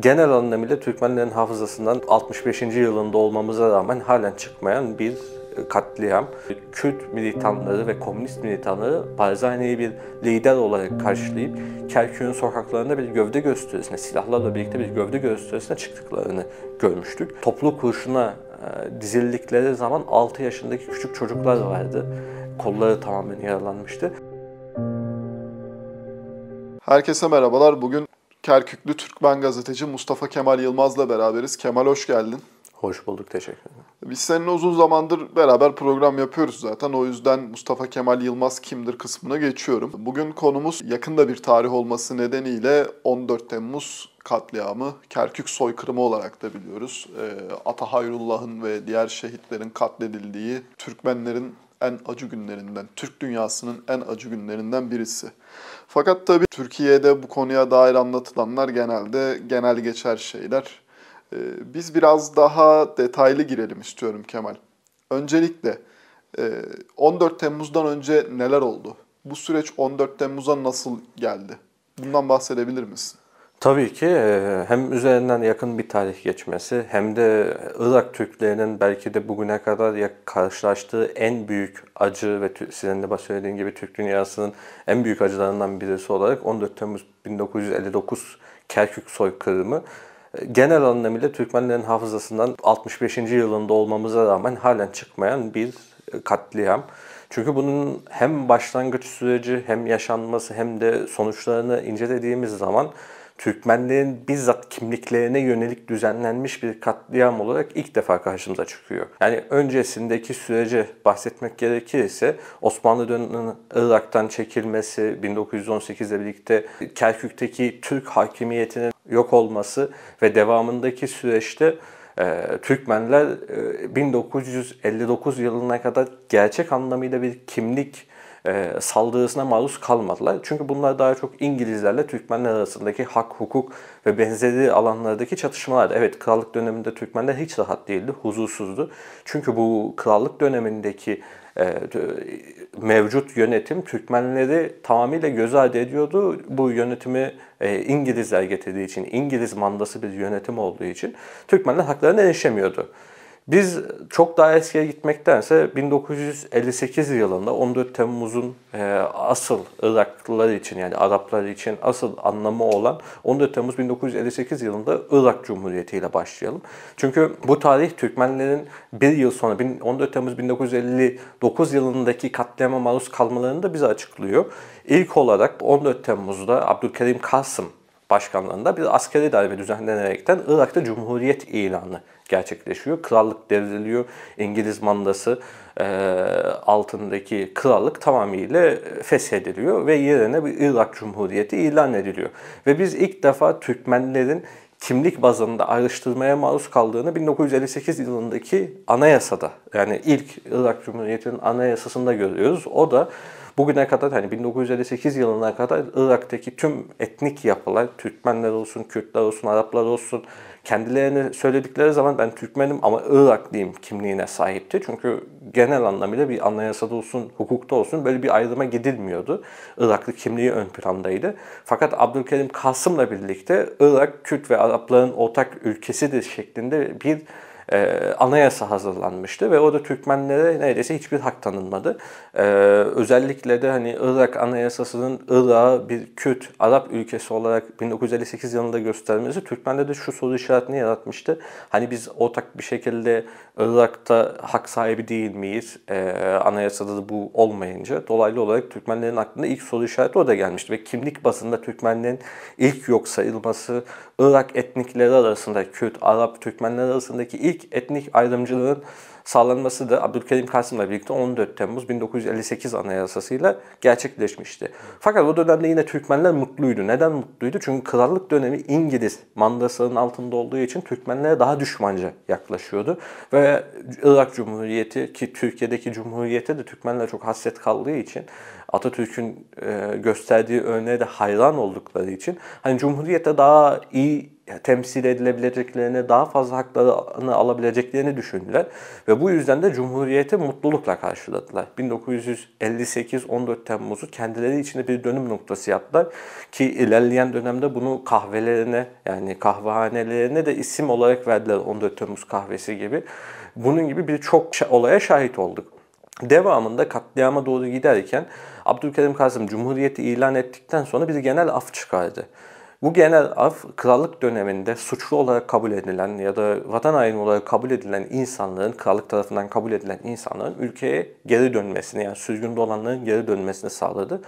genel anlamıyla Türkmenlerin hafızasından 65. yılında olmamıza rağmen halen çıkmayan bir katliam. Kürt militanları ve komünist militanları Barzani'yi bir lider olarak karşılayıp Kerkük'ün sokaklarında bir gövde gösterisine, silahlarla birlikte bir gövde gösterisine çıktıklarını görmüştük. Toplu kurşuna e, dizildikleri zaman 6 yaşındaki küçük çocuklar vardı. Kolları tamamen yaralanmıştı. Herkese merhabalar. Bugün Kerküklü Türkmen gazeteci Mustafa Kemal Yılmaz'la beraberiz. Kemal hoş geldin. Hoş bulduk, teşekkür ederim. Biz seninle uzun zamandır beraber program yapıyoruz zaten. O yüzden Mustafa Kemal Yılmaz kimdir kısmına geçiyorum. Bugün konumuz yakında bir tarih olması nedeniyle 14 Temmuz katliamı, Kerkük soykırımı olarak da biliyoruz. E, ee, Ata Hayrullah'ın ve diğer şehitlerin katledildiği Türkmenlerin en acı günlerinden, Türk dünyasının en acı günlerinden birisi. Fakat tabii Türkiye'de bu konuya dair anlatılanlar genelde genel geçer şeyler. Ee, biz biraz daha detaylı girelim istiyorum Kemal. Öncelikle 14 e, Temmuz'dan önce neler oldu? Bu süreç 14 Temmuz'a nasıl geldi? Bundan bahsedebilir misin? Tabii ki e, hem üzerinden yakın bir tarih geçmesi hem de Irak Türklerinin belki de bugüne kadar ya karşılaştığı en büyük acı ve sizin de söylediğin gibi Türk dünyasının en büyük acılarından birisi olarak 14 Temmuz 1959 Kerkük soykırımı e, genel anlamıyla Türkmenlerin hafızasından 65. yılında olmamıza rağmen halen çıkmayan bir e, katliam. Çünkü bunun hem başlangıç süreci hem yaşanması hem de sonuçlarını incelediğimiz zaman Türkmenlerin bizzat kimliklerine yönelik düzenlenmiş bir katliam olarak ilk defa karşımıza çıkıyor. Yani öncesindeki süreci bahsetmek gerekirse Osmanlı döneminin Irak'tan çekilmesi, 1918 1918'le birlikte Kerkük'teki Türk hakimiyetinin yok olması ve devamındaki süreçte e, Türkmenler 1959 e, yılına kadar gerçek anlamıyla bir kimlik e, saldırısına maruz kalmadılar. Çünkü bunlar daha çok İngilizlerle Türkmenler arasındaki hak, hukuk ve benzeri alanlardaki çatışmalardı. Evet krallık döneminde Türkmenler hiç rahat değildi, huzursuzdu. Çünkü bu krallık dönemindeki e, mevcut yönetim Türkmenleri tamamıyla göz ardı ediyordu. Bu yönetimi e, İngilizler getirdiği için, İngiliz mandası bir yönetim olduğu için Türkmenler haklarını erişemiyordu. Biz çok daha eskiye gitmektense 1958 yılında 14 Temmuz'un e, asıl Iraklılar için yani Araplar için asıl anlamı olan 14 Temmuz 1958 yılında Irak Cumhuriyeti ile başlayalım. Çünkü bu tarih Türkmenlerin bir yıl sonra 14 Temmuz 1959 yılındaki katliama maruz kalmalarını da bize açıklıyor. İlk olarak 14 Temmuz'da Abdülkerim Kasım başkanlığında bir askeri darbe düzenlenerekten Irak'ta cumhuriyet ilanı gerçekleşiyor. Krallık devriliyor. İngiliz mandası e, altındaki krallık tamamıyla feshediliyor ve yerine bir Irak Cumhuriyeti ilan ediliyor. Ve biz ilk defa Türkmenlerin kimlik bazında ayrıştırmaya maruz kaldığını 1958 yılındaki anayasada yani ilk Irak Cumhuriyeti'nin anayasasında görüyoruz. O da bugüne kadar hani 1958 yılına kadar Irak'taki tüm etnik yapılar, Türkmenler olsun, Kürtler olsun, Araplar olsun kendilerini söyledikleri zaman ben Türkmenim ama Iraklıyım kimliğine sahipti. Çünkü genel anlamıyla bir anayasada olsun, hukukta olsun böyle bir ayrıma gidilmiyordu. Iraklı kimliği ön plandaydı. Fakat Abdülkerim Kasım'la birlikte Irak, Kürt ve Arapların ortak ülkesidir şeklinde bir e, anayasa hazırlanmıştı ve o da Türkmenlere neredeyse hiçbir hak tanınmadı. E, özellikle de hani Irak anayasasının Irak'ı bir Kürt, Arap ülkesi olarak 1958 yılında göstermesi Türkmenlerde de şu soru işaretini yaratmıştı. Hani biz ortak bir şekilde Irak'ta hak sahibi değil miyiz? E, anayasada da bu olmayınca dolaylı olarak Türkmenlerin aklında ilk soru işareti orada gelmişti ve kimlik basında Türkmenlerin ilk yok sayılması Irak etnikleri arasında Kürt, Arap, Türkmenler arasındaki ilk politik etnik ayrımcılığın sağlanması da Abdülkerim Kasım'la birlikte 14 Temmuz 1958 anayasasıyla gerçekleşmişti. Fakat o dönemde yine Türkmenler mutluydu. Neden mutluydu? Çünkü krallık dönemi İngiliz mandasının altında olduğu için Türkmenlere daha düşmanca yaklaşıyordu. Ve Irak Cumhuriyeti ki Türkiye'deki Cumhuriyete de Türkmenler çok hasret kaldığı için Atatürk'ün e, gösterdiği örneğe de hayran oldukları için hani Cumhuriyete daha iyi temsil edilebileceklerini, daha fazla haklarını alabileceklerini düşündüler. Ve bu yüzden de Cumhuriyeti mutlulukla karşıladılar. 1958-14 Temmuz'u kendileri içinde bir dönüm noktası yaptılar. Ki ilerleyen dönemde bunu kahvelerine yani kahvehanelerine de isim olarak verdiler 14 Temmuz kahvesi gibi. Bunun gibi birçok olaya şahit olduk. Devamında katliama doğru giderken Abdülkerim Kasım Cumhuriyeti ilan ettikten sonra bir genel af çıkardı. Bu genel af krallık döneminde suçlu olarak kabul edilen ya da vatan haini olarak kabul edilen insanların, krallık tarafından kabul edilen insanların ülkeye geri dönmesini yani sürgünde olanların geri dönmesini sağladı.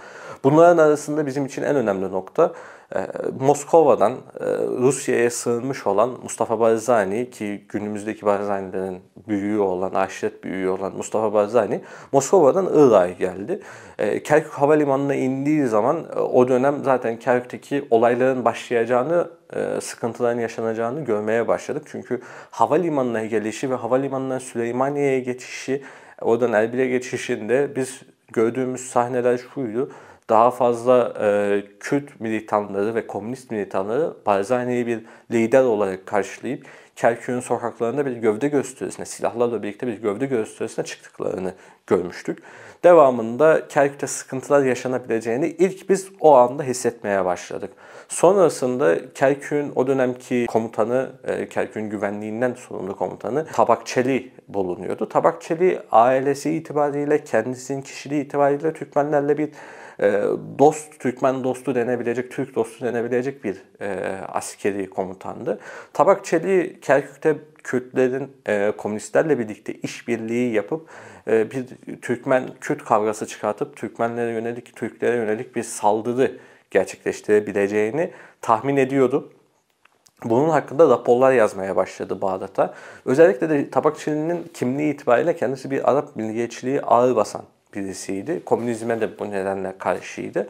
Bunların arasında bizim için en önemli nokta e, Moskova'dan e, Rusya'ya sığınmış olan Mustafa Barzani ki günümüzdeki Barzani'lerin büyüğü olan, aşiret büyüğü olan Mustafa Barzani Moskova'dan Irak'a geldi. E, Kerkük Havalimanı'na indiği zaman e, o dönem zaten Kerkük'teki olayların başlayacağını, e, sıkıntıların yaşanacağını görmeye başladık. Çünkü havalimanına gelişi ve havalimanından Süleymaniye'ye geçişi, oradan Erbil'e geçişinde biz gördüğümüz sahneler şuydu. Daha fazla e, Kürt militanları ve komünist militanları Barzani'yi bir lider olarak karşılayıp Kerkük'ün sokaklarında bir gövde gösterisine, silahlarla birlikte bir gövde gösterisine çıktıklarını görmüştük. Devamında Kerkük'te sıkıntılar yaşanabileceğini ilk biz o anda hissetmeye başladık. Sonrasında Kerkük'ün o dönemki komutanı, e, Kerkük'ün güvenliğinden sorumlu komutanı Tabakçeli bulunuyordu. Tabakçeli ailesi itibariyle, kendisinin kişiliği itibariyle Türkmenlerle bir e, dost, Türkmen dostu denebilecek, Türk dostu denebilecek bir e, askeri komutandı. Tabakçeli Kerkük'te Kürtlerin komünistlerle birlikte işbirliği yapıp bir Türkmen-Kürt kavgası çıkartıp Türkmenlere yönelik, Türklere yönelik bir saldırı gerçekleştirebileceğini tahmin ediyordu. Bunun hakkında raporlar yazmaya başladı Bağdat'a. Özellikle de tabakçılığının kimliği itibariyle kendisi bir Arap milliyetçiliği ağır basan birisiydi. Komünizme de bu nedenle karşıydı.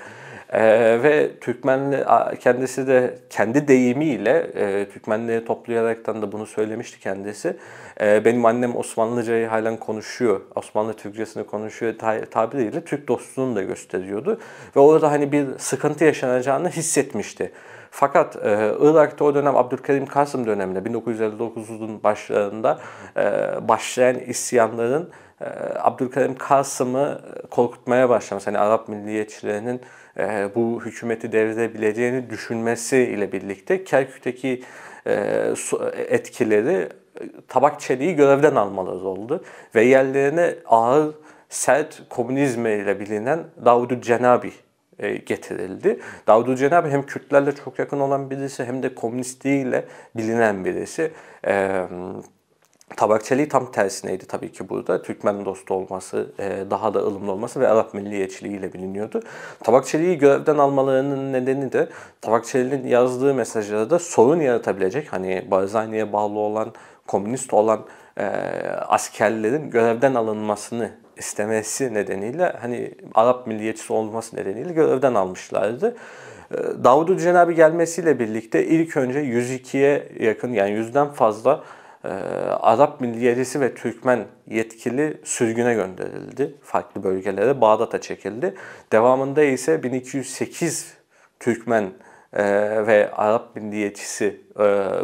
Ee, ve Türkmenli kendisi de kendi deyimiyle e, Türkmenleri toplayaraktan da bunu söylemişti kendisi. E, benim annem Osmanlıcayı halen konuşuyor. Osmanlı Türkçesini konuşuyor ta tabiriyle Türk dostluğunu da gösteriyordu. Ve orada hani bir sıkıntı yaşanacağını hissetmişti. Fakat e, Irak'ta o dönem Abdülkerim Kasım döneminde 1959'un başlarında e, başlayan isyanların ee, Abdülkadir Kasım'ı korkutmaya başlamış. Hani Arap milliyetçilerinin e, bu hükümeti devirebileceğini düşünmesi ile birlikte Kerkük'teki e, etkileri tabak çeliği görevden almaları oldu. Ve yerlerine ağır, sert komünizme ile bilinen Davud Cenabi e, getirildi. Davud Cenabi hem Kürtlerle çok yakın olan birisi hem de komünistliğiyle bilinen birisi. Ee, Tabakçeliği tam tersineydi tabii ki burada. Türkmen dostu olması, e, daha da ılımlı olması ve Arap milliyetçiliğiyle biliniyordu. Tabakçeliği görevden almalarının nedeni de Tabakçeli'nin yazdığı mesajlarda sorun yaratabilecek, hani Barzani'ye bağlı olan, komünist olan e, askerlerin görevden alınmasını istemesi nedeniyle hani Arap milliyetçisi olması nedeniyle görevden almışlardı. E, Davud Cenabı gelmesiyle birlikte ilk önce 102'ye yakın yani 100'den fazla e, Arap milliyetçisi ve Türkmen yetkili sürgüne gönderildi. Farklı bölgelere Bağdat'a çekildi. Devamında ise 1208 Türkmen e, ve Arap milliyetçisi, e,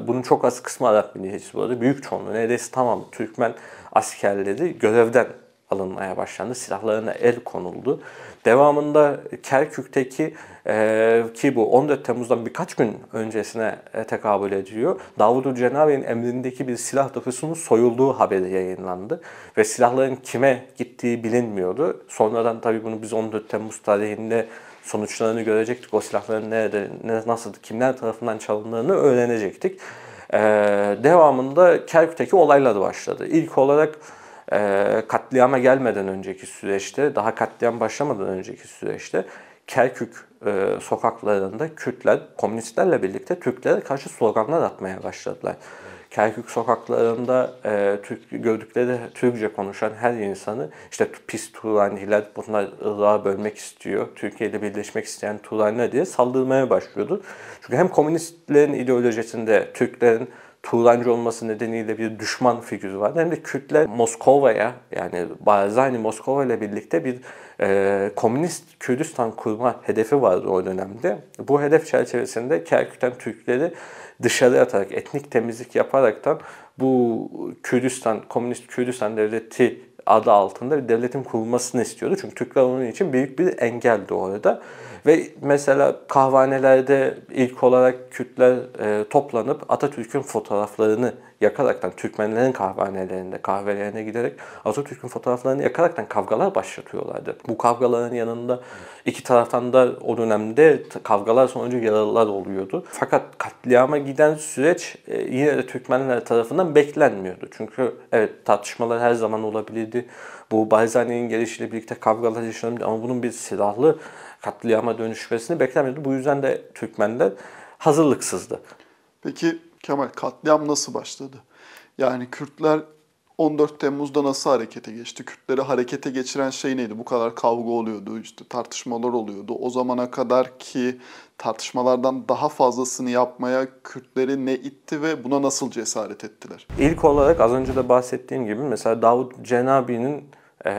bunun çok az kısmı Arap milliyetçisi bu arada, büyük çoğunluğu neredeyse tamamı Türkmen askerleri görevden alınmaya başlandı. Silahlarına el konuldu. Devamında Kerkük'teki e, ki bu 14 Temmuz'dan birkaç gün öncesine e, tekabül ediyor. Davud'u Cenavi'nin emrindeki bir silah deposunun soyulduğu haberi yayınlandı. Ve silahların kime gittiği bilinmiyordu. Sonradan tabii bunu biz 14 Temmuz tarihinde sonuçlarını görecektik. O silahların nerede, nasıl, kimler tarafından çalındığını öğrenecektik. Ee, devamında Kerkük'teki olaylar başladı. İlk olarak ee, katliama gelmeden önceki süreçte, daha katliam başlamadan önceki süreçte Kerkük e, sokaklarında Kürtler komünistlerle birlikte Türklere karşı sloganlar atmaya başladılar. Kerkük sokaklarında e, Türk, gördükleri Türkçe konuşan her insanı işte pis Turaniler bunlar Irak'ı bölmek istiyor, Türkiye ile birleşmek isteyen Turaniler diye saldırmaya başlıyordu. Çünkü hem komünistlerin ideolojisinde Türklerin Turancı olması nedeniyle bir düşman figürü vardı. Hem de Kürtler Moskova'ya yani Barzani Moskova ile birlikte bir e, komünist Kürdistan kurma hedefi vardı o dönemde. Bu hedef çerçevesinde Kerkük'ten Türkleri dışarı atarak, etnik temizlik yaparaktan bu Kürdistan, komünist Kürdistan devleti adı altında bir devletin kurulmasını istiyordu. Çünkü Türkler onun için büyük bir engeldi orada. Ve mesela kahvanelerde ilk olarak Kürtler e, toplanıp Atatürk'ün fotoğraflarını yakaraktan Türkmenlerin kahvanelerinde, kahvelerine giderek Atatürk'ün fotoğraflarını yakaraktan kavgalar başlatıyorlardı. Bu kavgaların yanında iki taraftan da o dönemde kavgalar sonucu yaralılar oluyordu. Fakat katliama giden süreç e, yine de Türkmenler tarafından beklenmiyordu. Çünkü evet tartışmalar her zaman olabilirdi. Bu Barzani'nin gelişiyle birlikte kavgalar yaşanabilir ama bunun bir silahlı katliama dönüşmesini beklemiyordu. Bu yüzden de Türkmenler hazırlıksızdı. Peki Kemal katliam nasıl başladı? Yani Kürtler 14 Temmuz'da nasıl harekete geçti? Kürtleri harekete geçiren şey neydi? Bu kadar kavga oluyordu, işte tartışmalar oluyordu. O zamana kadar ki tartışmalardan daha fazlasını yapmaya Kürtleri ne itti ve buna nasıl cesaret ettiler? İlk olarak az önce de bahsettiğim gibi mesela Davut Cenabi'nin e,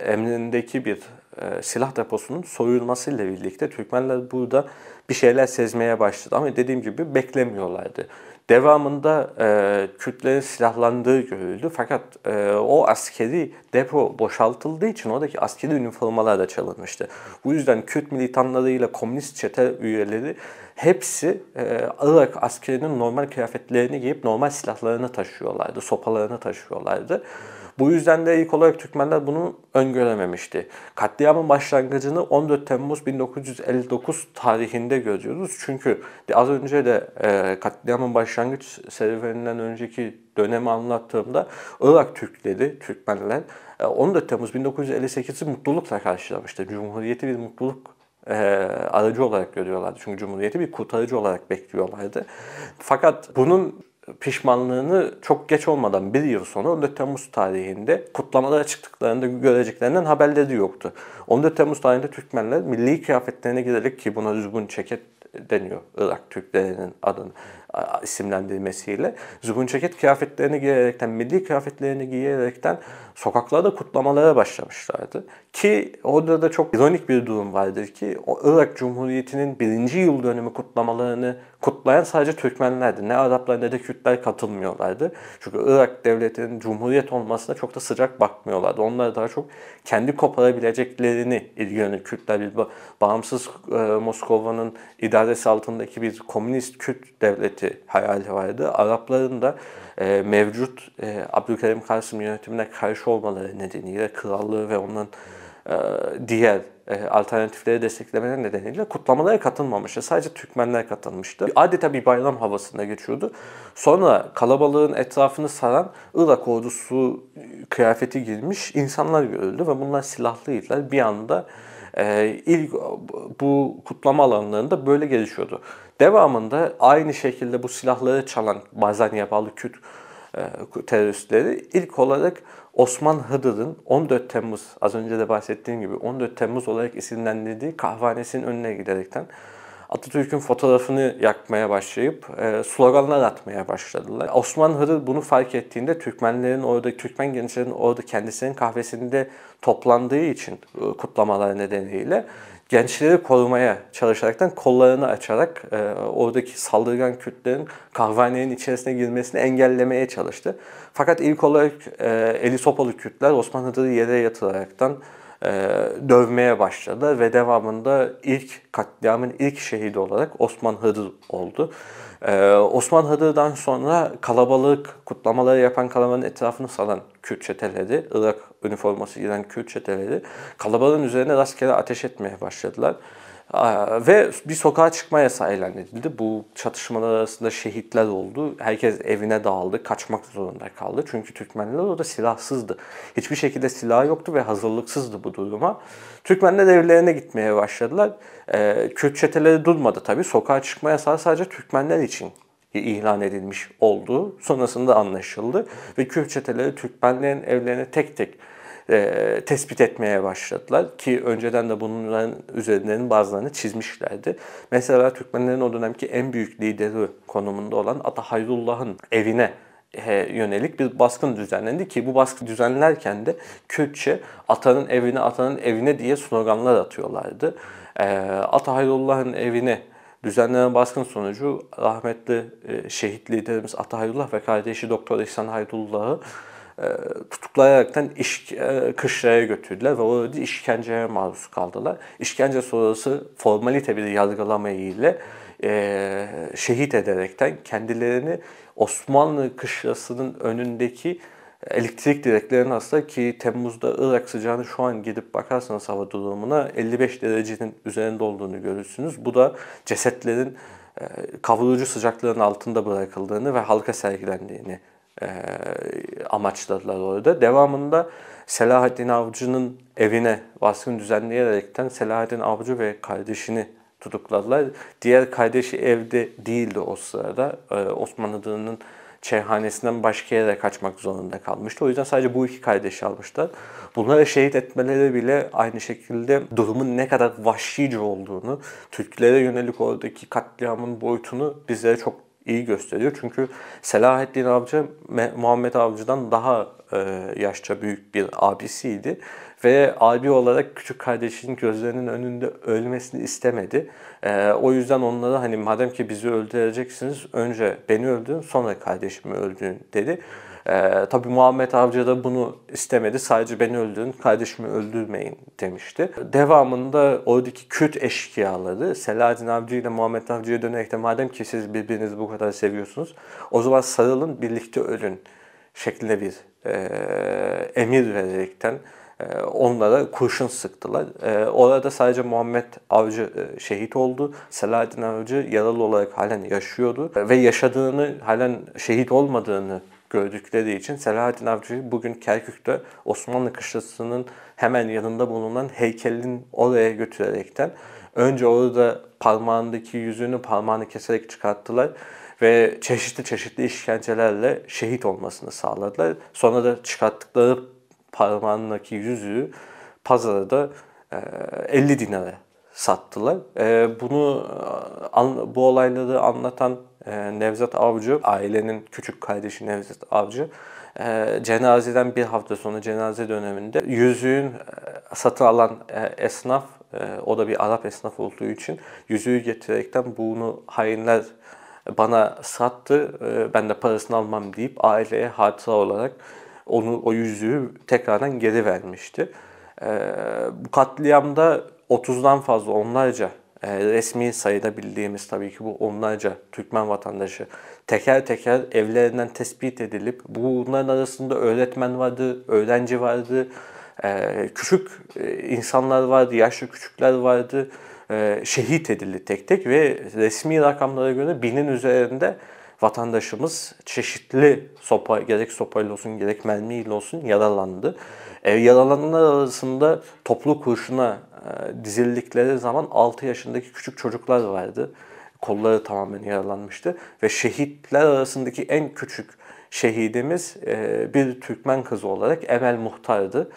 emrindeki bir e, silah deposunun soyulmasıyla birlikte Türkmenler burada bir şeyler sezmeye başladı. Ama dediğim gibi beklemiyorlardı. Devamında e, Kürtlerin silahlandığı görüldü. Fakat e, o askeri depo boşaltıldığı için oradaki askeri üniformalar da çalınmıştı. Bu yüzden Kürt militanlarıyla komünist çete üyeleri hepsi e, Irak askerinin normal kıyafetlerini giyip normal silahlarını taşıyorlardı, sopalarını taşıyorlardı. Hmm. Bu yüzden de ilk olarak Türkmenler bunu öngörememişti. Katliamın başlangıcını 14 Temmuz 1959 tarihinde görüyoruz. Çünkü az önce de e, katliamın başlangıç serüveninden önceki dönemi anlattığımda Irak Türkleri, Türkmenler 14 e, Temmuz 1958'i mutlulukla karşılamıştı. Cumhuriyeti bir mutluluk e, aracı olarak görüyorlardı. Çünkü Cumhuriyeti bir kurtarıcı olarak bekliyorlardı. Fakat bunun pişmanlığını çok geç olmadan bir yıl sonra 14 Temmuz tarihinde kutlamalara çıktıklarında göreceklerinden haberleri yoktu. 14 Temmuz tarihinde Türkmenler milli kıyafetlerine girerek ki buna düzgün çeket deniyor Irak Türklerinin adını isimlendirmesiyle Zubun Ceket kıyafetlerini giyerekten, milli kıyafetlerini giyerekten sokaklarda kutlamalara başlamışlardı. Ki orada da çok ironik bir durum vardır ki o Irak Cumhuriyeti'nin birinci yıl dönümü kutlamalarını kutlayan sadece Türkmenlerdi. Ne Araplar ne de Kürtler katılmıyorlardı. Çünkü Irak devletinin cumhuriyet olmasına çok da sıcak bakmıyorlardı. Onlar daha çok kendi koparabileceklerini ilgilenir. Kürtler bir bağımsız e, Moskova'nın idaresi altındaki bir komünist Kürt devleti etmesi hayali vardı. Arapların da e, mevcut e, Abdülkerim Kasım yönetimine karşı olmaları nedeniyle krallığı ve onun e, diğer e, alternatifleri desteklemeleri nedeniyle kutlamalara katılmamıştı. Sadece Türkmenler katılmıştı. Adeta bir bayram havasında geçiyordu. Sonra kalabalığın etrafını saran Irak ordusu kıyafeti girmiş insanlar görüldü ve bunlar silahlıydılar. Bir anda e, ilk bu kutlama alanlarında böyle gelişiyordu. Devamında aynı şekilde bu silahları çalan bazen bağlı e, Kürt teröristleri ilk olarak Osman Hıdır'ın 14 Temmuz az önce de bahsettiğim gibi 14 Temmuz olarak isimlendirdiği kahvanesinin önüne giderekten Atatürk'ün fotoğrafını yakmaya başlayıp e, sloganlar atmaya başladılar. Osman Hırır bunu fark ettiğinde Türkmenlerin orada, Türkmen gençlerin orada kendisinin kahvesinde toplandığı için e, kutlamalar nedeniyle gençleri korumaya çalışaraktan kollarını açarak e, oradaki saldırgan Kürtlerin kahvehanenin içerisine girmesini engellemeye çalıştı. Fakat ilk olarak e, Elisopalı Kürtler Osman yere yatıraraktan e, dövmeye başladı ve devamında ilk katliamın ilk şehidi olarak Osman Hıdır oldu. Ee, Osman Hadır'dan sonra kalabalık kutlamaları yapan kalabalığın etrafını salan Kürt çeteleri, Irak üniforması giyen Kürt çeteleri kalabalığın üzerine rastgele ateş etmeye başladılar. Ve bir sokağa çıkma yasağı ilan edildi. Bu çatışmalar arasında şehitler oldu. Herkes evine dağıldı. Kaçmak zorunda kaldı. Çünkü Türkmenler orada silahsızdı. Hiçbir şekilde silah yoktu ve hazırlıksızdı bu duruma. Türkmenler evlerine gitmeye başladılar. Ee, Kürt çeteleri durmadı tabii. Sokağa çıkma yasağı sadece Türkmenler için ilan edilmiş oldu. Sonrasında anlaşıldı ve Kürt çeteleri Türkmenlerin evlerine tek tek e, tespit etmeye başladılar ki önceden de bunların üzerlerinin bazılarını çizmişlerdi. Mesela Türkmenlerin o dönemki en büyük lideri konumunda olan Ata Hayrullah'ın evine e, yönelik bir baskın düzenlendi ki bu baskı düzenlerken de Kürtçe atanın evine atanın evine diye sloganlar atıyorlardı. E, Ata Hayrullah'ın evine Düzenlenen baskın sonucu rahmetli e, şehit liderimiz Ata Hayrullah ve kardeşi Doktor İhsan Hayrullah'ı e, tutuklayaraktan iş, e, kışlaya götürdüler ve orada işkenceye maruz kaldılar. İşkence sonrası formalite bir yargılama ile e, şehit ederekten kendilerini Osmanlı kışlasının önündeki elektrik direklerine aslında ki Temmuz'da Irak sıcağını şu an gidip bakarsanız hava durumuna 55 derecenin üzerinde olduğunu görürsünüz. Bu da cesetlerin kavurucu sıcaklığın altında bırakıldığını ve halka sergilendiğini ee, amaçladılar orada. Devamında Selahattin Avcı'nın evine baskın düzenleyerekten Selahattin Avcı ve kardeşini tutukladılar. Diğer kardeşi evde değildi o sırada. E, ee, Osmanlı'nın çeyhanesinden başka yere kaçmak zorunda kalmıştı. O yüzden sadece bu iki kardeşi almışlar. Bunları şehit etmeleri bile aynı şekilde durumun ne kadar vahşice olduğunu, Türklere yönelik oradaki katliamın boyutunu bize çok iyi gösteriyor. Çünkü Selahattin Avcı Muhammed Avcı'dan daha e, yaşça büyük bir abisiydi ve abi olarak küçük kardeşinin gözlerinin önünde ölmesini istemedi. E, o yüzden onlara hani madem ki bizi öldüreceksiniz önce beni öldürün sonra kardeşimi öldürün dedi. Ee, tabii Muhammed Avcı da bunu istemedi. Sadece beni öldürün, kardeşimi öldürmeyin demişti. Devamında oradaki Kürt eşkıyaları Selahattin Avcı ile Muhammed Avcı'ya dönerek de madem ki siz birbirinizi bu kadar seviyorsunuz o zaman sarılın birlikte ölün şeklinde bir e, emir vererekten e, onlara kurşun sıktılar. E, orada sadece Muhammed Avcı e, şehit oldu. Selahattin Avcı yaralı olarak halen yaşıyordu ve yaşadığını halen şehit olmadığını gördükleri için Selahattin Avcı'yı bugün Kerkük'te Osmanlı kışlasının hemen yanında bulunan heykelin oraya götürerekten önce orada parmağındaki yüzünü parmağını keserek çıkarttılar ve çeşitli çeşitli işkencelerle şehit olmasını sağladılar. Sonra da çıkarttıkları parmağındaki yüzüğü pazarda da 50 e, dinara sattılar. E, bunu e, bu olayları anlatan ee, Nevzat Avcı, ailenin küçük kardeşi Nevzat Avcı ee, cenazeden bir hafta sonra cenaze döneminde yüzüğün e, satı alan e, esnaf e, o da bir Arap esnaf olduğu için yüzüğü getirerekten bunu hainler bana sattı. Ben de parasını almam deyip aileye hatıra olarak onu o yüzüğü tekrardan geri vermişti. Ee, bu katliamda 30'dan fazla onlarca ee, resmi sayılabildiğimiz tabii ki bu onlarca Türkmen vatandaşı teker teker evlerinden tespit edilip bunların arasında öğretmen vardı, öğrenci vardı, ee, küçük e, insanlar vardı, yaşlı küçükler vardı, e, şehit edildi tek tek ve resmi rakamlara göre binin üzerinde vatandaşımız çeşitli sopa, gerek sopayla olsun gerek mermiyle olsun yaralandı. E, yaralananlar arasında toplu kurşuna e, dizildikleri zaman 6 yaşındaki küçük çocuklar vardı. Kolları tamamen yaralanmıştı. Ve şehitler arasındaki en küçük şehidimiz e, bir Türkmen kızı olarak Emel Muhtar'dı.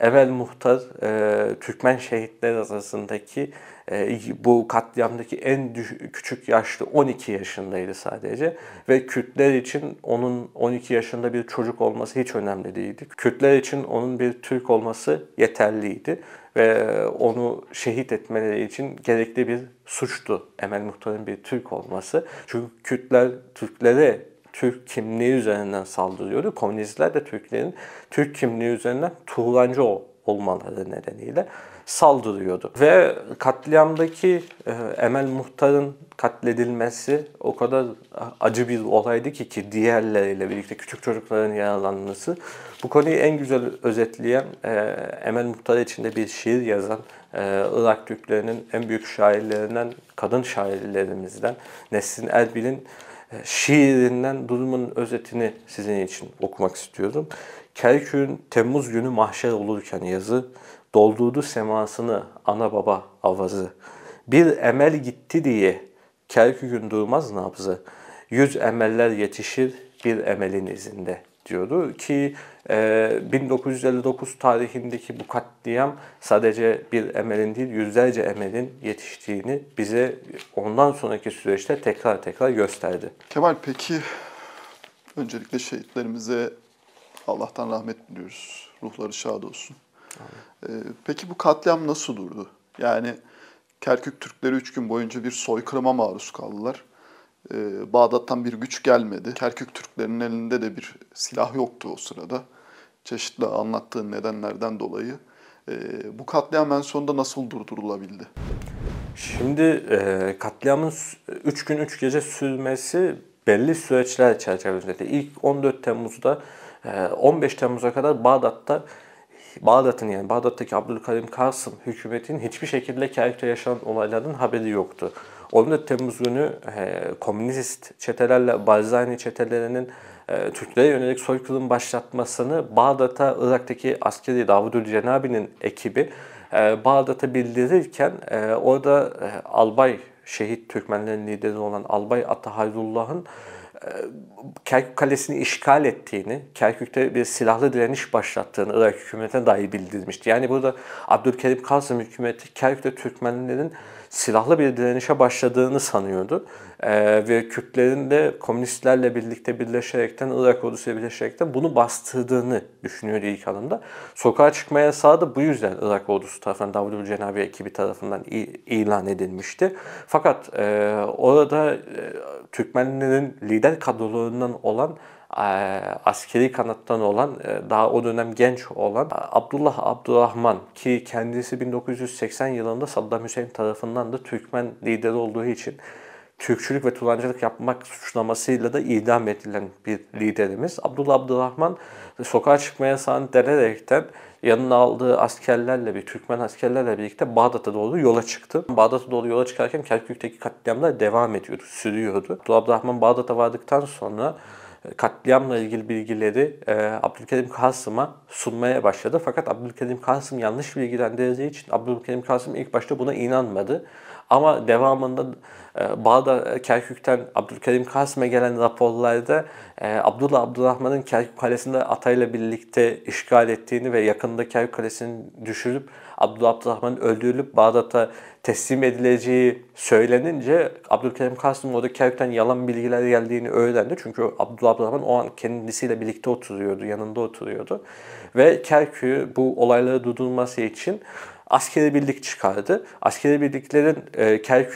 Emel Muhtar, e, Türkmen şehitler arasındaki ee, bu katliamdaki en küçük yaşlı 12 yaşındaydı sadece ve Kürtler için onun 12 yaşında bir çocuk olması hiç önemli değildi. Kürtler için onun bir Türk olması yeterliydi ve onu şehit etmeleri için gerekli bir suçtu Emel Muhtar'ın bir Türk olması. Çünkü Kürtler Türklere Türk kimliği üzerinden saldırıyordu. Komünistler de Türklerin Türk kimliği üzerinden Turancı olmaları nedeniyle saldırıyordu. Ve katliamdaki e, Emel Muhtar'ın katledilmesi o kadar acı bir olaydı ki ki diğerleriyle birlikte küçük çocukların yaralanması. Bu konuyu en güzel özetleyen e, Emel Muhtar içinde bir şiir yazan e, Irak Türklerinin en büyük şairlerinden, kadın şairlerimizden Nesrin Erbil'in şiirinden durumun özetini sizin için okumak istiyorum. Kerkük'ün Temmuz günü mahşer olurken yazı, doldurdu semasını ana baba avazı. Bir emel gitti diye Kerkük'ün durmaz nabzı. Yüz emeller yetişir bir emelin izinde diyordu ki 1959 e, tarihindeki bu katliam sadece bir emelin değil yüzlerce emelin yetiştiğini bize ondan sonraki süreçte tekrar tekrar gösterdi. Kemal peki öncelikle şehitlerimize Allah'tan rahmet diliyoruz. Ruhları şad olsun. Ee, peki bu katliam nasıl durdu? Yani Kerkük Türkleri üç gün boyunca bir soykırıma maruz kaldılar. Ee, Bağdat'tan bir güç gelmedi. Kerkük Türklerinin elinde de bir silah yoktu o sırada. Çeşitli anlattığın nedenlerden dolayı. Ee, bu katliam en sonunda nasıl durdurulabildi? Şimdi e, katliamın 3 gün 3 gece sürmesi belli süreçler çerçevesinde. İlk 14 Temmuz'da 15 e, Temmuz'a kadar Bağdat'ta Bağdat'ın yani Bağdat'taki Abdülkarim Kasım hükümetinin hiçbir şekilde Kerkük'te yaşanan olaylardan haberi yoktu. Onun da Temmuz günü e, komünist çetelerle Barzani çetelerinin e, Türklere yönelik soykırım başlatmasını Bağdat'a Irak'taki askeri Davudül Cenabi'nin ekibi e, Bağdat'a bildirirken e, orada e, albay şehit Türkmenlerin lideri olan Albay Ata Hayrullah'ın Kerkük Kalesi'ni işgal ettiğini, Kerkük'te bir silahlı direniş başlattığını Irak hükümetine dahi bildirilmişti. Yani burada Abdülkerim Kasım hükümeti Kerkük'te Türkmenlerin silahlı bir direnişe başladığını sanıyordu. E, ve Kürtlerin de komünistlerle birlikte birleşerekten, Irak ordusuyla birleşerekten bunu bastırdığını düşünüyordu ilk alımda. Sokağa çıkma yasağı da bu yüzden Irak ordusu tarafından, WCNB ekibi tarafından ilan edilmişti. Fakat e, orada e, Türkmenlerin lider kadrolarından olan e, askeri kanattan olan e, daha o dönem genç olan Abdullah Abdurrahman ki kendisi 1980 yılında Saddam Hüseyin tarafından da Türkmen lideri olduğu için Türkçülük ve Turancılık yapmak suçlamasıyla da idam edilen bir liderimiz. Abdullah Abdurrahman sokağa çıkmaya yasağı denerekten yanına aldığı askerlerle bir Türkmen askerlerle birlikte Bağdat'a doğru yola çıktı. Bağdat'a doğru yola çıkarken Kerkük'teki katliamlar devam ediyordu, sürüyordu. Abdullah Abdurrahman Bağdat'a vardıktan sonra e, katliamla ilgili bilgileri e, Abdülkerim Kasım'a sunmaya başladı. Fakat Abdülkerim Kasım yanlış bilgilendirildiği için Abdülkerim Kasım ilk başta buna inanmadı. Ama devamında e, Bağdat Kerkük'ten Abdülkerim Kasım'a gelen raporlarda Abdullah Abdurrahman'ın Kerkük Kalesi'nde atayla birlikte işgal ettiğini ve yakında Kerkük Kalesi'ni düşürüp Abdullah Abdurrahman'ın öldürülüp Bağdat'a teslim edileceği söylenince Abdülkerim Kasım orada Kerk'ten yalan bilgiler geldiğini öğrendi. Çünkü Abdullah Abdurrahman o an kendisiyle birlikte oturuyordu, yanında oturuyordu. Ve Kerk'ü bu olayları durdurması için askeri birlik çıkardı. Askeri birliklerin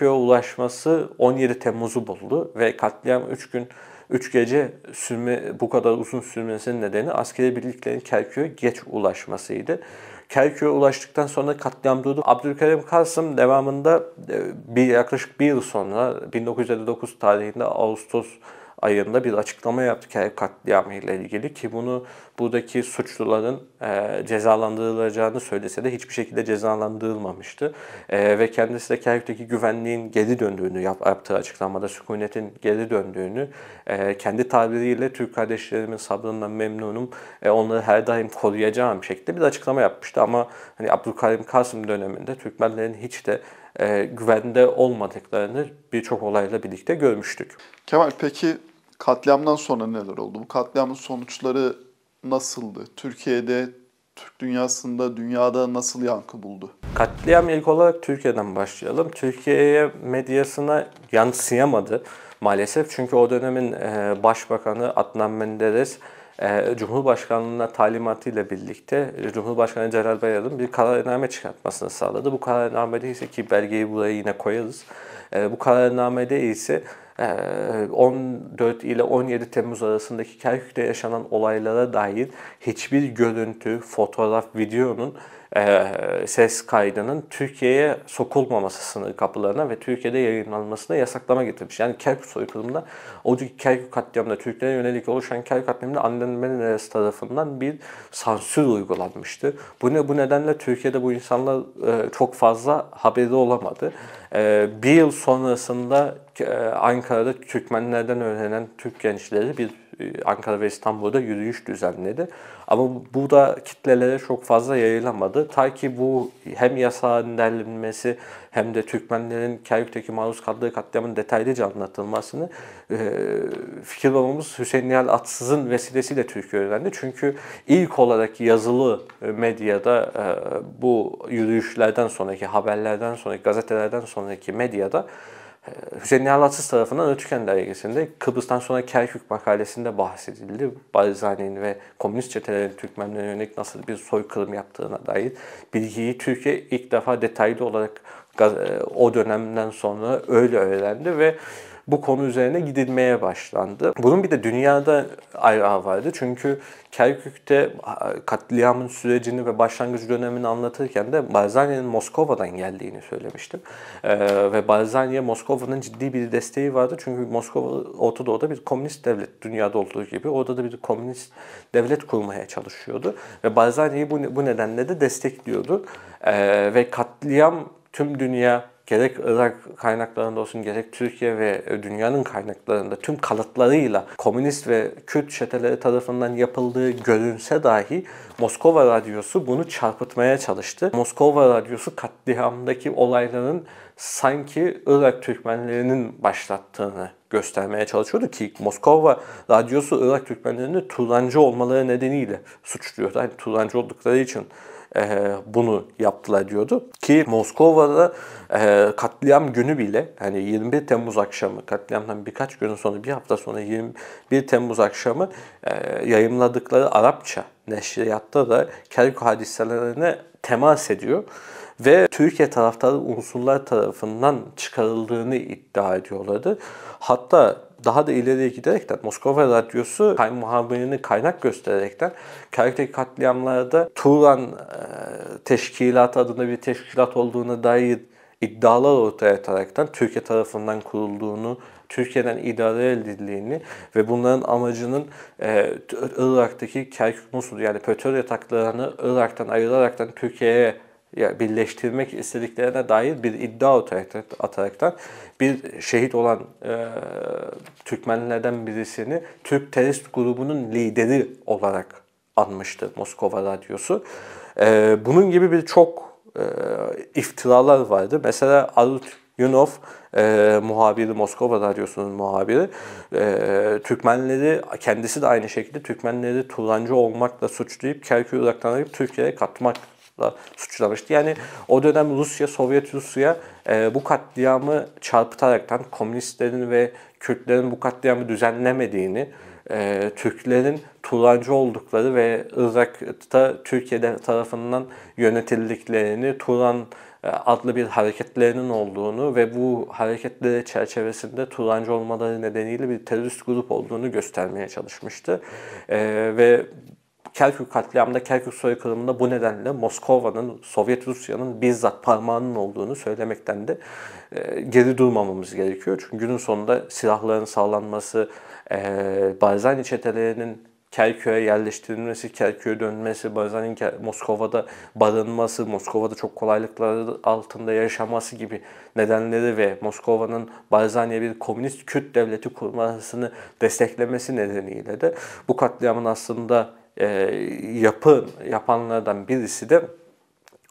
e, ulaşması 17 Temmuz'u buldu ve katliam 3 gün 3 gece sürme bu kadar uzun sürmesinin nedeni askeri birliklerin Kerkük'e geç ulaşmasıydı. Kerkük'e ulaştıktan sonra katliam durdu. Abdülkerim Kasım devamında e, bir yaklaşık bir yıl sonra 1959 tarihinde Ağustos ayında bir açıklama yaptı Kerem katliamı ile ilgili ki bunu buradaki suçluların e, cezalandırılacağını söylese de hiçbir şekilde cezalandırılmamıştı. E, ve kendisi de Kerk'teki güvenliğin geri döndüğünü yap, yaptığı açıklamada sükunetin geri döndüğünü e, kendi tabiriyle Türk kardeşlerimin sabrından memnunum e, onları her daim koruyacağım şeklinde bir açıklama yapmıştı ama hani Abdülkarim Kasım döneminde Türkmenlerin hiç de e, güvende olmadıklarını birçok olayla birlikte görmüştük. Kemal peki Katliamdan sonra neler oldu? Bu katliamın sonuçları nasıldı? Türkiye'de, Türk dünyasında, dünyada nasıl yankı buldu? Katliam ilk olarak Türkiye'den başlayalım. Türkiye'ye medyasına yansıyamadı maalesef. Çünkü o dönemin e, başbakanı Adnan Menderes e, Cumhurbaşkanlığına talimatıyla birlikte e, Cumhurbaşkanı Celal Bayar'ın bir kararname çıkartmasını sağladı. Bu kararnamede ise ki belgeyi buraya yine koyarız. Bu kararnamede ise 14 ee, ile 17 Temmuz arasındaki Kerkük'te yaşanan olaylara dair hiçbir görüntü, fotoğraf, videonun e, ses kaydının Türkiye'ye sokulmaması sınır kapılarına ve Türkiye'de yayınlanmasına yasaklama getirmiş. Yani Kerkük soykırımında, o Kerkük katliamında, Türklere yönelik oluşan Kerkük katliamında Anlenmen Arası tarafından bir sansür uygulanmıştı. Bu, ne, bu nedenle Türkiye'de bu insanlar e, çok fazla haberi olamadı. Ee, bir yıl sonrasında e, Ankara'da Türkmenlerden öğrenen Türk gençleri bir e, Ankara ve İstanbul'da yürüyüş düzenledi. Ama bu da kitlelere çok fazla yayılamadı. Ta ki bu hem yasağın derlenmesi hem de Türkmenlerin Kerkük'teki maruz kaldığı katliamın detaylıca anlatılmasını e, fikir babamız Hüseyin Nihal Atsız'ın vesilesiyle Türkiye öğrendi. Çünkü ilk olarak yazılı medyada e, bu yürüyüşlerden sonraki haberlerden sonraki gazetelerden sonraki medyada Hüseyin Nihal Atsız tarafından Ötüken Dergisi'nde Kıbrıs'tan sonra Kerkük makalesinde bahsedildi. Barzani'nin ve komünist çetelerin Türkmenlere yönelik nasıl bir soykırım yaptığına dair bilgiyi Türkiye ilk defa detaylı olarak e, o dönemden sonra öyle öğrendi ve bu konu üzerine gidilmeye başlandı. Bunun bir de dünyada ayağı vardı. Çünkü Kerkük'te katliamın sürecini ve başlangıç dönemini anlatırken de Barzani'nin Moskova'dan geldiğini söylemiştim. Ee, ve Barzani'ye Moskova'nın ciddi bir desteği vardı. Çünkü Moskova Orta Doğu'da bir komünist devlet dünyada olduğu gibi orada da bir komünist devlet kurmaya çalışıyordu. Ve Barzani'yi bu, bu nedenle de destekliyordu. Ee, ve katliam tüm dünya gerek Irak kaynaklarında olsun gerek Türkiye ve dünyanın kaynaklarında tüm kalıtlarıyla komünist ve Kürt çeteleri tarafından yapıldığı görünse dahi Moskova Radyosu bunu çarpıtmaya çalıştı. Moskova Radyosu katliamdaki olayların sanki Irak Türkmenlerinin başlattığını göstermeye çalışıyordu ki Moskova radyosu Irak Türkmenlerini Turancı olmaları nedeniyle suçluyordu. Hani Turancı oldukları için bunu yaptılar diyordu. Ki Moskova'da katliam günü bile hani 21 Temmuz akşamı katliamdan birkaç gün sonra bir hafta sonra 21 Temmuz akşamı yayınladıkları Arapça neşriyatta da Kerkük hadiselerine temas ediyor ve Türkiye taraftarı unsurlar tarafından çıkarıldığını iddia ediyorlardı. Hatta daha da ileriye giderekten Moskova Radyosu kayın muhabirini kaynak göstererekten Kerk'teki katliamlarda Turan e, teşkilat adında bir teşkilat olduğuna dair iddialar ortaya atarakten, Türkiye tarafından kurulduğunu, Türkiye'den idare edildiğini ve bunların amacının e, Irak'taki Kerkük Musul yani petrol yataklarını Irak'tan ayıraraktan Türkiye'ye birleştirmek istediklerine dair bir iddia ataraktan bir şehit olan e, Türkmenlerden birisini Türk terörist grubunun lideri olarak anmıştı Moskova Radyosu. E, bunun gibi bir çok e, iftiralar vardı. Mesela Arut Yunov e, muhabiri, Moskova Radyosu'nun muhabiri, e, Türkmenleri, kendisi de aynı şekilde Türkmenleri Turancı olmakla suçlayıp Kerkü Irak'tan alıp Türkiye'ye katmak suçla suçlamıştı. Yani o dönem Rusya, Sovyet Rusya e, bu katliamı çarpıtaraktan komünistlerin ve Kürtlerin bu katliamı düzenlemediğini, e, Türklerin Turancı oldukları ve Irak'ta Türkiye'de tarafından yönetildiklerini, Turan e, adlı bir hareketlerinin olduğunu ve bu hareketleri çerçevesinde Turancı olmaları nedeniyle bir terörist grup olduğunu göstermeye çalışmıştı. Ee, ve Kerkük katliamında, Kerkük soykırımında bu nedenle Moskova'nın, Sovyet Rusya'nın bizzat parmağının olduğunu söylemekten de e, geri durmamamız gerekiyor. Çünkü günün sonunda silahların sağlanması, e, Barzani çetelerinin Kerkük'e yerleştirilmesi, Kerkük'e dönmesi, Barzani'nin Moskova'da barınması, Moskova'da çok kolaylıklar altında yaşaması gibi nedenleri ve Moskova'nın Barzani'ye bir komünist Kürt devleti kurmasını desteklemesi nedeniyle de bu katliamın aslında e, Yapın yapanlardan birisi de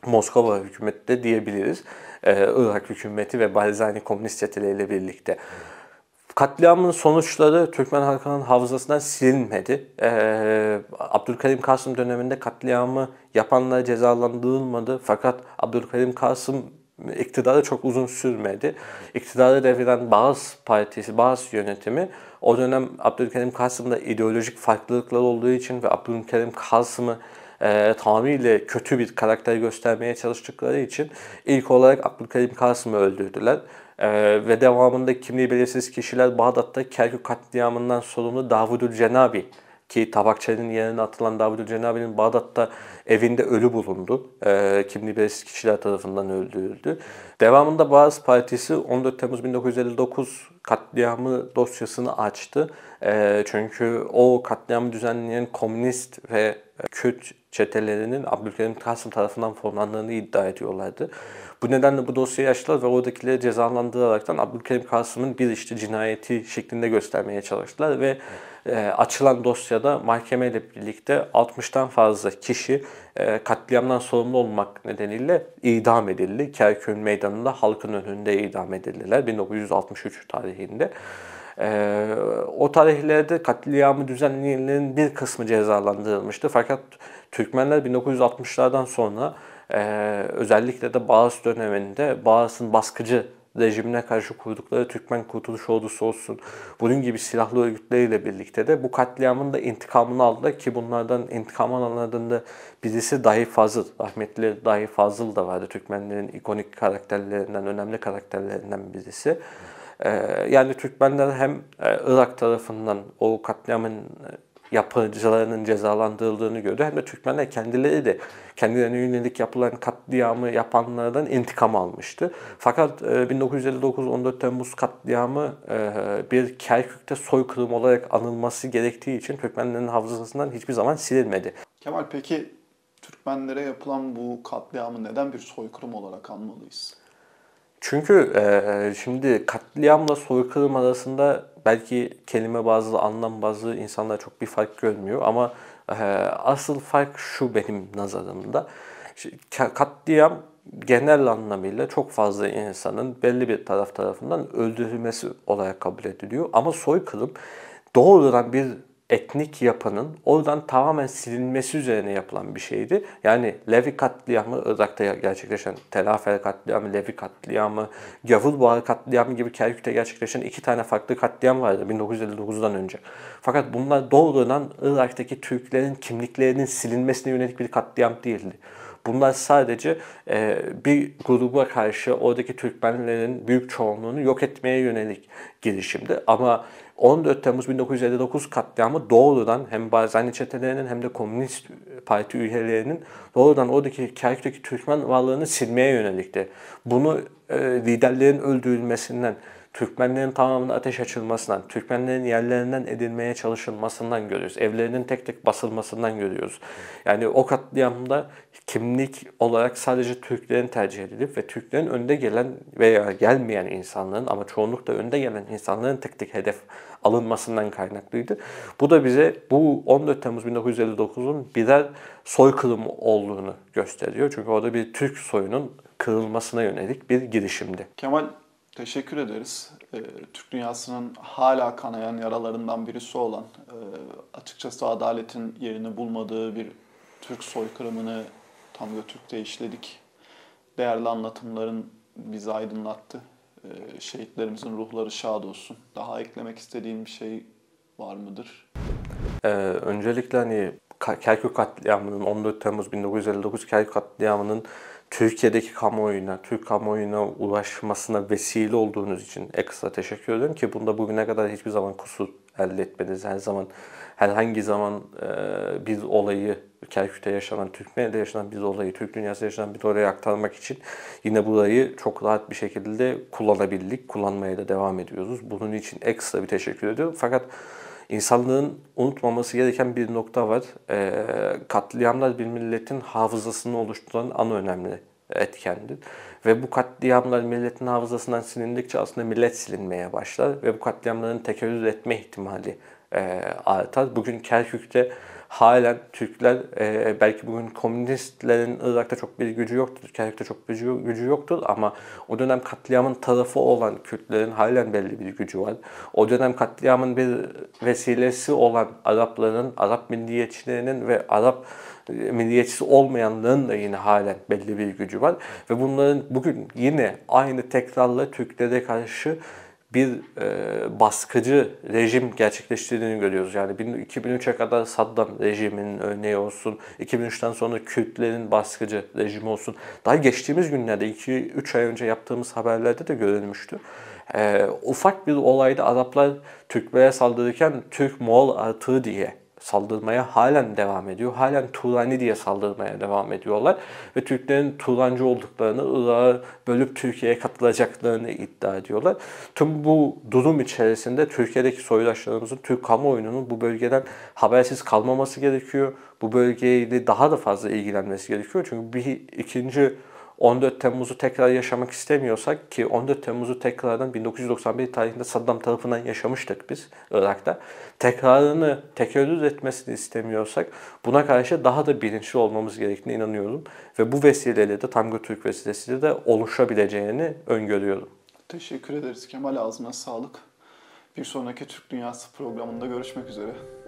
Moskova hükümeti de diyebiliriz. E, Irak hükümeti ve Barzani komünist çeteleriyle birlikte. Katliamın sonuçları Türkmen halkının hafızasından silinmedi. Ee, Kasım döneminde katliamı yapanlar cezalandırılmadı. Fakat Abdülkarim Kasım iktidarı çok uzun sürmedi. İktidarı deviren bazı partisi, bazı yönetimi o dönem Abdülkerim Kasım'da ideolojik farklılıklar olduğu için ve Abdülkerim Kasım'ı e, tamamıyla kötü bir karakter göstermeye çalıştıkları için ilk olarak Abdülkerim Kasım'ı öldürdüler. E, ve devamında kimliği belirsiz kişiler Bağdat'ta Kerkük katliamından sorumlu Davudül Cenabi ki Tabakçı'nın yerine atılan Davud Cenabi'nin Bağdat'ta evinde ölü bulundu. E, kimliği belirsiz kişiler tarafından öldürüldü. Devamında Bağız Partisi 14 Temmuz 1959 katliamı dosyasını açtı. E, çünkü o katliamı düzenleyen komünist ve Kürt çetelerinin Abdülkerim Kasım tarafından formlandığını iddia ediyorlardı. Bu nedenle bu dosyayı açtılar ve oradakileri cezalandıraraktan Abdülkerim Kasım'ın bir işte cinayeti şeklinde göstermeye çalıştılar ve ee, açılan dosyada mahkemeyle birlikte 60'tan fazla kişi e, katliamdan sorumlu olmak nedeniyle idam edildi. Kerkün Meydanı'nda halkın önünde idam edildiler 1963 tarihinde. Ee, o tarihlerde katliamı düzenleyenlerin bir kısmı cezalandırılmıştı. Fakat Türkmenler 1960'lardan sonra e, özellikle de Bağız döneminde Bağız'ın baskıcı rejimine karşı kurdukları Türkmen Kurtuluş Ordusu olsun, bunun gibi silahlı örgütleriyle birlikte de bu katliamın da intikamını aldı ki bunlardan intikam alanlardan da birisi Dahi Fazıl, rahmetli Dahi Fazıl da vardı Türkmenlerin ikonik karakterlerinden, önemli karakterlerinden birisi. Ee, yani Türkmenler hem e, Irak tarafından o katliamın e, yapıcılarının cezalandırıldığını gördü hem de Türkmenler kendileri de kendilerine yönelik yapılan katliamı yapanlardan intikam almıştı. Fakat 1959-14 e, Temmuz katliamı e, bir Kerkük'te soykırım olarak anılması gerektiği için Türkmenlerin hafızasından hiçbir zaman silinmedi. Kemal peki Türkmenlere yapılan bu katliamı neden bir soykırım olarak anmalıyız? Çünkü e, şimdi katliamla soykırım arasında belki kelime bazlı, anlam bazlı insanlar çok bir fark görmüyor ama ee, asıl fark şu benim nazarımda. Katliam genel anlamıyla çok fazla insanın belli bir taraf tarafından öldürülmesi olarak kabul ediliyor. Ama soykırım doğrudan bir etnik yapının oradan tamamen silinmesi üzerine yapılan bir şeydi. Yani Levi katliamı, Irak'ta gerçekleşen Telafer katliamı, Levi katliamı, Gavurbuğar katliamı gibi Kerkük'te gerçekleşen iki tane farklı katliam vardı 1959'dan önce. Fakat bunlar doğrudan Irak'taki Türklerin kimliklerinin silinmesine yönelik bir katliam değildi. Bunlar sadece e, bir gruba karşı oradaki Türkmenlerin büyük çoğunluğunu yok etmeye yönelik girişimdi. Ama 14 Temmuz 1959 katliamı doğrudan hem Barzani çetelerinin hem de Komünist Parti üyelerinin doğrudan oradaki Kerkük'teki Türkmen varlığını silmeye yönelikti. Bunu e, liderlerin öldürülmesinden, Türkmenlerin tamamına ateş açılmasından, Türkmenlerin yerlerinden edilmeye çalışılmasından görüyoruz. Evlerinin tek tek basılmasından görüyoruz. Yani o katliamda kimlik olarak sadece Türklerin tercih edilip ve Türklerin önde gelen veya gelmeyen insanların ama çoğunlukla önde gelen insanların tek tek hedef alınmasından kaynaklıydı. Bu da bize bu 14 Temmuz 1959'un birer soykırım olduğunu gösteriyor. Çünkü orada bir Türk soyunun kırılmasına yönelik bir girişimdi. Kemal Teşekkür ederiz. E, Türk dünyasının hala kanayan yaralarından birisi olan, e, açıkçası adaletin yerini bulmadığı bir Türk soykırımını tam Türk'te işledik. Değerli anlatımların bizi aydınlattı. E, şehitlerimizin ruhları şad olsun. Daha eklemek istediğim bir şey var mıdır? Ee, öncelikle hani Kerkük katliamının 14 Temmuz 1959 Kerkük katliamının Türkiye'deki kamuoyuna, Türk kamuoyuna ulaşmasına vesile olduğunuz için ekstra teşekkür ediyorum ki bunda bugüne kadar hiçbir zaman kusur elde etmeniz. Her zaman, herhangi zaman e, bir olayı, Kerkük'te yaşanan, Türkmen'de yaşanan bir olayı, Türk dünyasında yaşanan bir olayı aktarmak için yine burayı çok rahat bir şekilde kullanabildik. Kullanmaya da devam ediyoruz. Bunun için ekstra bir teşekkür ediyorum. Fakat İnsanlığın unutmaması gereken bir nokta var. E, katliamlar bir milletin hafızasını oluşturan an önemli etkendir. Ve bu katliamlar milletin hafızasından silindikçe aslında millet silinmeye başlar. Ve bu katliamların tekerrür etme ihtimali e, artar. Bugün Kerkük'te halen Türkler e, belki bugün komünistlerin Irak'ta çok bir gücü yoktur, Kerk'te çok bir gücü yoktur ama o dönem katliamın tarafı olan Kürtlerin halen belli bir gücü var. O dönem katliamın bir vesilesi olan Arapların, Arap milliyetçilerinin ve Arap e, milliyetçisi olmayanların da yine halen belli bir gücü var. Ve bunların bugün yine aynı tekrarla Türklere karşı bir e, baskıcı rejim gerçekleştirdiğini görüyoruz. Yani 2003'e kadar Saddam rejiminin örneği olsun, 2003'ten sonra Kürtlerin baskıcı rejimi olsun. Daha geçtiğimiz günlerde 2-3 ay önce yaptığımız haberlerde de görülmüştü. E, ufak bir olayda Araplar Türklere saldırırken Türk-Moğol artığı diye saldırmaya halen devam ediyor. Halen Turani diye saldırmaya devam ediyorlar. Ve Türklerin Turancı olduklarını, Irak'ı bölüp Türkiye'ye katılacaklarını iddia ediyorlar. Tüm bu durum içerisinde Türkiye'deki soydaşlarımızın, Türk kamuoyunun bu bölgeden habersiz kalmaması gerekiyor. Bu bölgeyle daha da fazla ilgilenmesi gerekiyor. Çünkü bir ikinci 14 Temmuz'u tekrar yaşamak istemiyorsak ki 14 Temmuz'u tekrardan 1991 tarihinde Saddam tarafından yaşamıştık biz Irak'ta. Tekrarını tekerrür etmesini istemiyorsak buna karşı daha da bilinçli olmamız gerektiğine inanıyorum. Ve bu vesileyle de Tango Türk vesilesiyle de oluşabileceğini öngörüyorum. Teşekkür ederiz Kemal ağzına sağlık. Bir sonraki Türk Dünyası programında görüşmek üzere.